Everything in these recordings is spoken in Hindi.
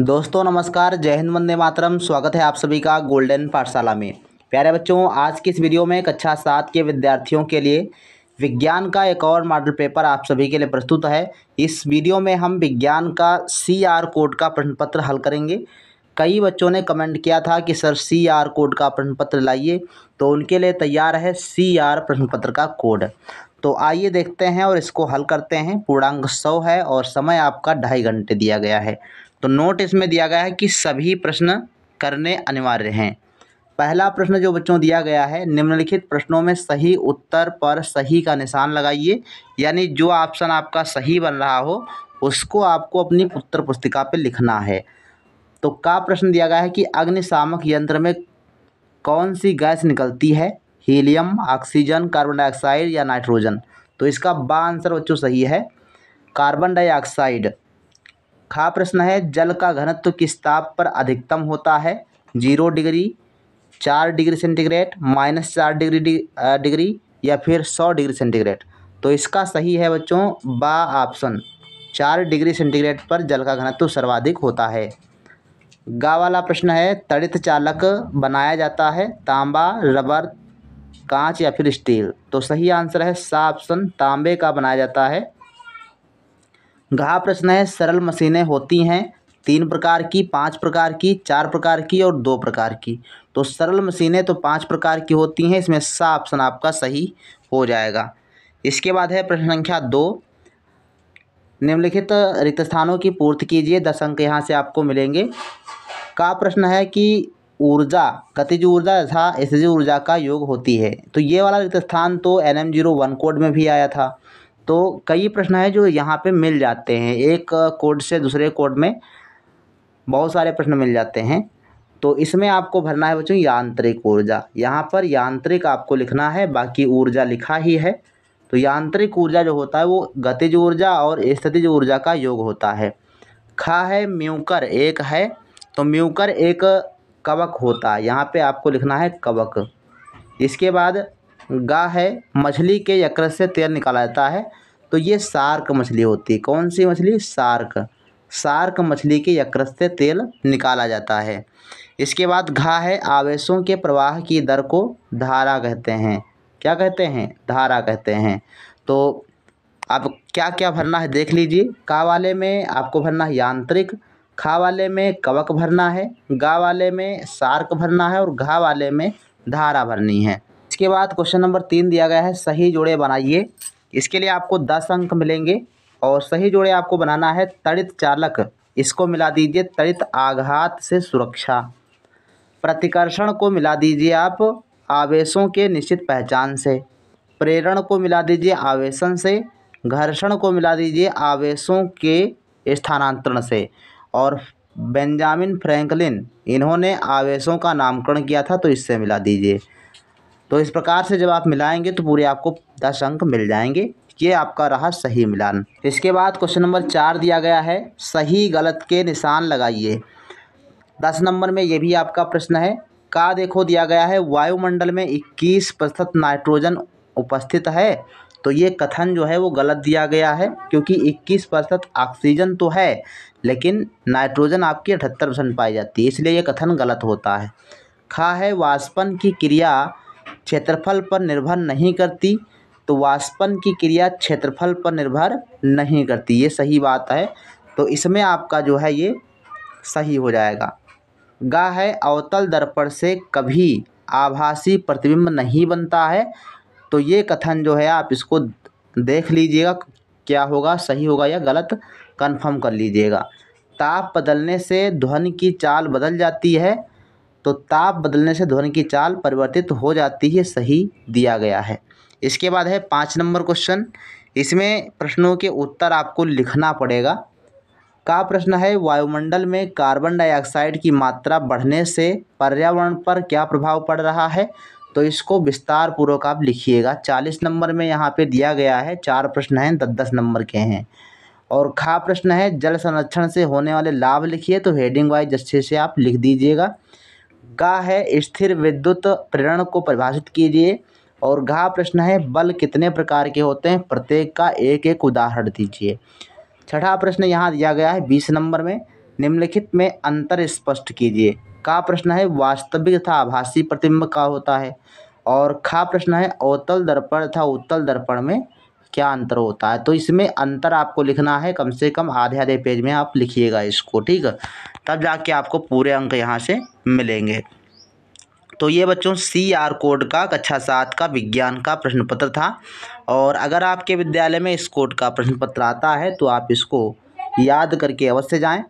दोस्तों नमस्कार जय हिंद वंदे मातरम स्वागत है आप सभी का गोल्डन पाठशाला में प्यारे बच्चों आज की इस वीडियो में कक्षा अच्छा सात के विद्यार्थियों के लिए विज्ञान का एक और मॉडल पेपर आप सभी के लिए प्रस्तुत है इस वीडियो में हम विज्ञान का सी आर कोड का प्रश्न पत्र हल करेंगे कई बच्चों ने कमेंट किया था कि सर सी आर कोड का प्रश्न पत्र लाइए तो उनके लिए तैयार है सी आर प्रश्न पत्र का कोड तो आइए देखते हैं और इसको हल करते हैं पूर्णांक सौ है और समय आपका ढाई घंटे दिया गया है तो नोट इसमें दिया गया है कि सभी प्रश्न करने अनिवार्य हैं पहला प्रश्न जो बच्चों दिया गया है निम्नलिखित प्रश्नों में सही उत्तर पर सही का निशान लगाइए यानी जो ऑप्शन आपका सही बन रहा हो उसको आपको अपनी उत्तर पुस्तिका पर लिखना है तो का प्रश्न दिया गया है कि अग्निशामक यंत्र में कौन सी गैस निकलती है हीलियम ऑक्सीजन कार्बन डाइऑक्साइड या नाइट्रोजन तो इसका बा आंसर बच्चों सही है कार्बन डाइऑक्साइड खा प्रश्न है जल का घनत्व किस ताप पर अधिकतम होता है जीरो डिग्री चार डिग्री सेंटीग्रेड माइनस चार डिग्री डिग्री या फिर सौ डिग्री सेंटीग्रेड तो इसका सही है बच्चों बा ऑप्शन चार डिग्री सेंटीग्रेड पर जल का घनत्व सर्वाधिक होता है गा वाला प्रश्न है तड़ित चालक बनाया जाता है तांबा रबर कांच या फिर स्टील तो सही आंसर है सा ऑप्शन तांबे का बनाया जाता है घा प्रश्न है सरल मशीनें होती हैं तीन प्रकार की पाँच प्रकार की चार प्रकार की और दो प्रकार की तो सरल मशीनें तो पाँच प्रकार की होती हैं इसमें सा ऑप्शन आपका सही हो जाएगा इसके बाद है प्रश्न संख्या दो निम्नलिखित रिक्त स्थानों की पूर्ति कीजिए दस अंक यहाँ से आपको मिलेंगे का प्रश्न है कि ऊर्जा गतिज ऊर्जा तथा एसजी ऊर्जा का योग होती है तो ये वाला रिक्त स्थान तो N M zero one code में भी आया था तो कई प्रश्न है जो यहाँ पे मिल जाते हैं एक कोड से दूसरे कोड में बहुत सारे प्रश्न मिल जाते हैं तो इसमें आपको भरना है बच्चों यांत्रिक ऊर्जा यहाँ पर यांत्रिक आपको लिखना है बाकी ऊर्जा लिखा ही है तो यांत्रिक ऊर्जा जो होता है वो गतिज ऊर्जा और स्थितिज ऊर्जा का योग होता है खा है म्यूकर एक है तो म्यूकर एक कवक होता है यहाँ पे आपको लिखना है कवक इसके बाद गा है मछली के यकृत से तेल निकाला जाता है तो ये सार्क मछली होती है कौन सी मछली सार्क सार्क मछली के यकृत से तेल निकाला जाता है इसके बाद घा है आवेशों के प्रवाह की दर को धारा कहते हैं क्या कहते हैं धारा कहते हैं तो अब क्या क्या भरना है देख लीजिए का वाले में आपको भरना है यांत्रिक खा वाले में कवक भरना है गा वाले में सार्क भरना है और घा वाले में धारा भरनी है इसके बाद क्वेश्चन नंबर तीन दिया गया है सही जोड़े बनाइए इसके लिए आपको दस अंक मिलेंगे और सही जोड़े आपको बनाना है तड़ित चालक इसको मिला दीजिए तड़ित आघात से सुरक्षा प्रतिकर्षण को मिला दीजिए आप आवेशों के निश्चित पहचान से प्रेरण को मिला दीजिए आवेशन से घर्षण को मिला दीजिए आवेशों के स्थानांतरण से और बेंजामिन फ्रैंकलिन इन्होंने आवेशों का नामकरण किया था तो इससे मिला दीजिए तो इस प्रकार से जब आप मिलाएंगे तो पूरे आपको दस अंक मिल जाएंगे ये आपका रहा सही मिलान इसके बाद क्वेश्चन नंबर चार दिया गया है सही गलत के निशान लगाइए दस नंबर में ये भी आपका प्रश्न है का देखो दिया गया है वायुमंडल में इक्कीस प्रतिशत नाइट्रोजन उपस्थित है तो ये कथन जो है वो गलत दिया गया है क्योंकि इक्कीस प्रतिशत ऑक्सीजन तो है लेकिन नाइट्रोजन आपकी अठहत्तर परसेंट पाई जाती है इसलिए ये कथन गलत होता है खा है वाष्पन की क्रिया क्षेत्रफल पर निर्भर नहीं करती तो वाष्पन की क्रिया क्षेत्रफल पर निर्भर नहीं करती ये सही बात है तो इसमें आपका जो है ये सही हो जाएगा गा है अवतल दर्पण से कभी आभासी प्रतिबिंब नहीं बनता है तो ये कथन जो है आप इसको देख लीजिएगा क्या होगा सही होगा या गलत कंफर्म कर लीजिएगा ताप बदलने से ध्वनि की चाल बदल जाती है तो ताप बदलने से ध्वनि की चाल परिवर्तित हो जाती है सही दिया गया है इसके बाद है पाँच नंबर क्वेश्चन इसमें प्रश्नों के उत्तर आपको लिखना पड़ेगा का प्रश्न है वायुमंडल में कार्बन डाइऑक्साइड की मात्रा बढ़ने से पर्यावरण पर क्या प्रभाव पड़ रहा है तो इसको विस्तार पूर्वक आप लिखिएगा चालीस नंबर में यहाँ पे दिया गया है चार प्रश्न हैं दस दस नंबर के हैं और खा प्रश्न है जल संरक्षण से होने वाले लाभ लिखिए तो हेडिंग वाइज अच्छे से आप लिख दीजिएगा गा है स्थिर विद्युत प्रेरण को परिभाषित कीजिए और घा प्रश्न है बल कितने प्रकार के होते हैं प्रत्येक का एक एक उदाहरण दीजिए छठा प्रश्न यहाँ दिया गया है बीस नंबर में निम्नलिखित में अंतर स्पष्ट कीजिए का प्रश्न है वास्तविक तथा आभासी प्रतिबिंब का होता है और खा प्रश्न है अवतल दर्पण तथा उत्तल दर्पण में क्या अंतर होता है तो इसमें अंतर आपको लिखना है कम से कम आधे आधे पेज में आप लिखिएगा इसको ठीक है तब जाके आपको पूरे अंक यहाँ से मिलेंगे तो ये बच्चों सी आर कोड का कक्षा सात का विज्ञान का प्रश्न पत्र था और अगर आपके विद्यालय में इस कोड का प्रश्न पत्र आता है तो आप इसको याद करके अवश्य जाएं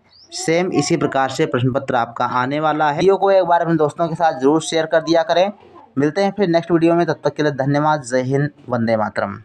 सेम इसी प्रकार से प्रश्न पत्र आपका आने वाला है वीडियो को एक बार अपने दोस्तों के साथ जरूर शेयर कर दिया करें मिलते हैं फिर नेक्स्ट वीडियो में तब तक के लिए धन्यवाद जय हिंद वंदे मातरम